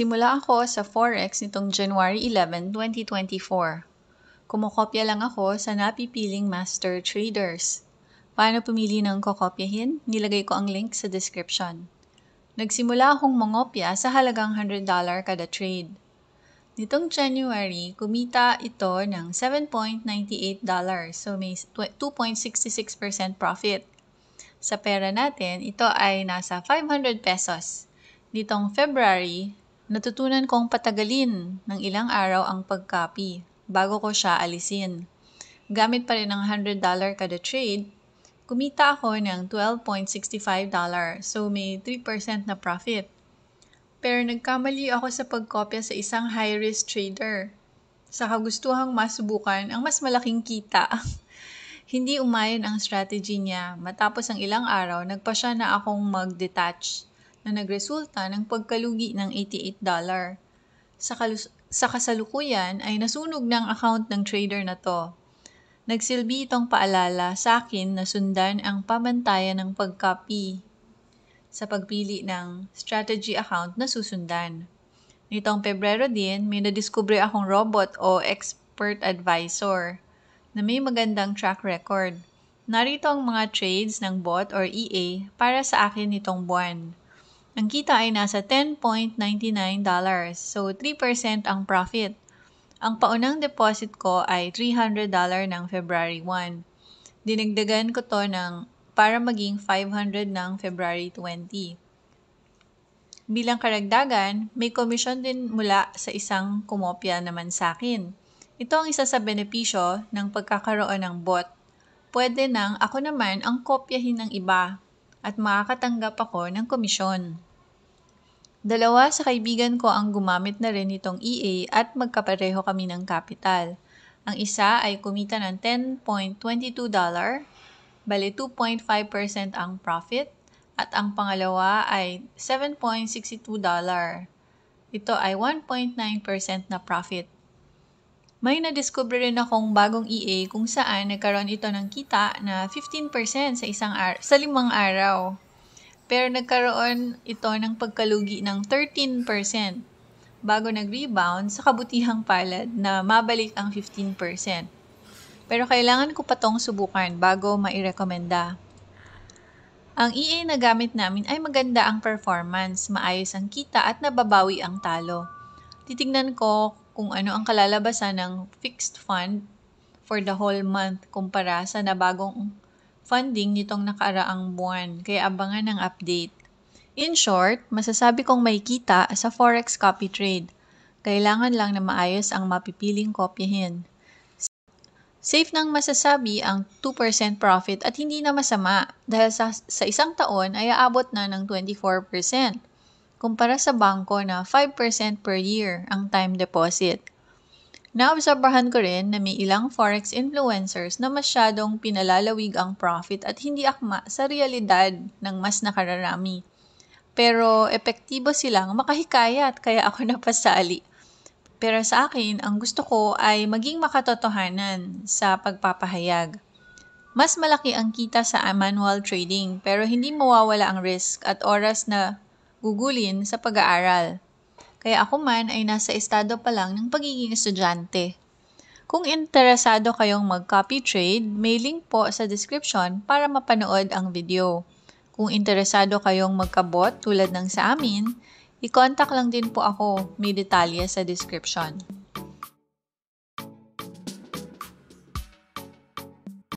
Simula ako sa Forex nitong January 11, 2024. Kumokopya lang ako sa napipiling master traders. Paano pumili ng kokopyahin? Nilagay ko ang link sa description. Nagsimula akong mangopya sa halagang $100 kada trade. Nitong January, kumita ito ng $7.98, so may 2.66% profit. Sa pera natin, ito ay nasa 500 pesos. Nitong February, Natutunan kong patagalin ng ilang araw ang pag-copy bago ko siya alisin. Gamit pa rin ang $100 kada trade, kumita ako ng $12.65 so may 3% na profit. Pero nagkamali ako sa pagkopya sa isang high-risk trader. Sa kagustuhang masubukan ang mas malaking kita. Hindi umayon ang strategy niya. Matapos ang ilang araw, nagpa siya na akong mag-detach na nagresulta ng pagkalugi ng $88. Sa, kalus- sa kasalukuyan ay nasunog na ang account ng trader na to. Nagsilbi itong paalala sa akin na sundan ang pamantayan ng pagkapi sa pagpili ng strategy account na susundan. Nitong Pebrero din, may nadiskubre akong robot o expert advisor na may magandang track record. Narito ang mga trades ng bot or EA para sa akin nitong buwan. Ang kita ay nasa 10.99 dollars. So 3% ang profit. Ang paunang deposit ko ay $300 ng February 1. Dinagdagan ko to ng para maging 500 ng February 20. Bilang karagdagan, may komisyon din mula sa isang kumopya naman sa akin. Ito ang isa sa benepisyo ng pagkakaroon ng bot. Pwede nang ako naman ang kopyahin ng iba at makakatanggap ako ng komisyon. Dalawa sa kaibigan ko ang gumamit na rin nitong EA at magkapareho kami ng capital. Ang isa ay kumita ng $10.22, bali 2.5% ang profit, at ang pangalawa ay $7.62. Ito ay 1.9% na profit. May nadiskubre rin akong bagong EA kung saan nagkaroon ito ng kita na 15% sa isang ar- sa limang araw. Pero nagkaroon ito ng pagkalugi ng 13% bago nag-rebound sa kabutihang palad na mabalik ang 15%. Pero kailangan ko pa tong subukan bago mairekomenda. Ang EA na gamit namin ay maganda ang performance, maayos ang kita at nababawi ang talo. Titignan ko kung ano ang kalalabasan ng fixed fund for the whole month kumpara sa nabagong funding nitong nakaraang buwan, kaya abangan ang update. In short, masasabi kong may kita sa forex copy trade. Kailangan lang na maayos ang mapipiling kopyahin. Safe nang masasabi ang 2% profit at hindi na masama dahil sa, sa isang taon ay aabot na ng 24% kumpara sa bangko na 5% per year ang time deposit. Naobserbahan ko rin na may ilang forex influencers na masyadong pinalalawig ang profit at hindi akma sa realidad ng mas nakararami. Pero epektibo silang makahikayat kaya ako napasali. Pero sa akin, ang gusto ko ay maging makatotohanan sa pagpapahayag. Mas malaki ang kita sa manual trading pero hindi mawawala ang risk at oras na gugulin sa pag-aaral kaya ako man ay nasa estado pa lang ng pagiging estudyante. Kung interesado kayong mag-copy trade, may link po sa description para mapanood ang video. Kung interesado kayong magkabot tulad ng sa amin, i-contact lang din po ako, may detalye sa description.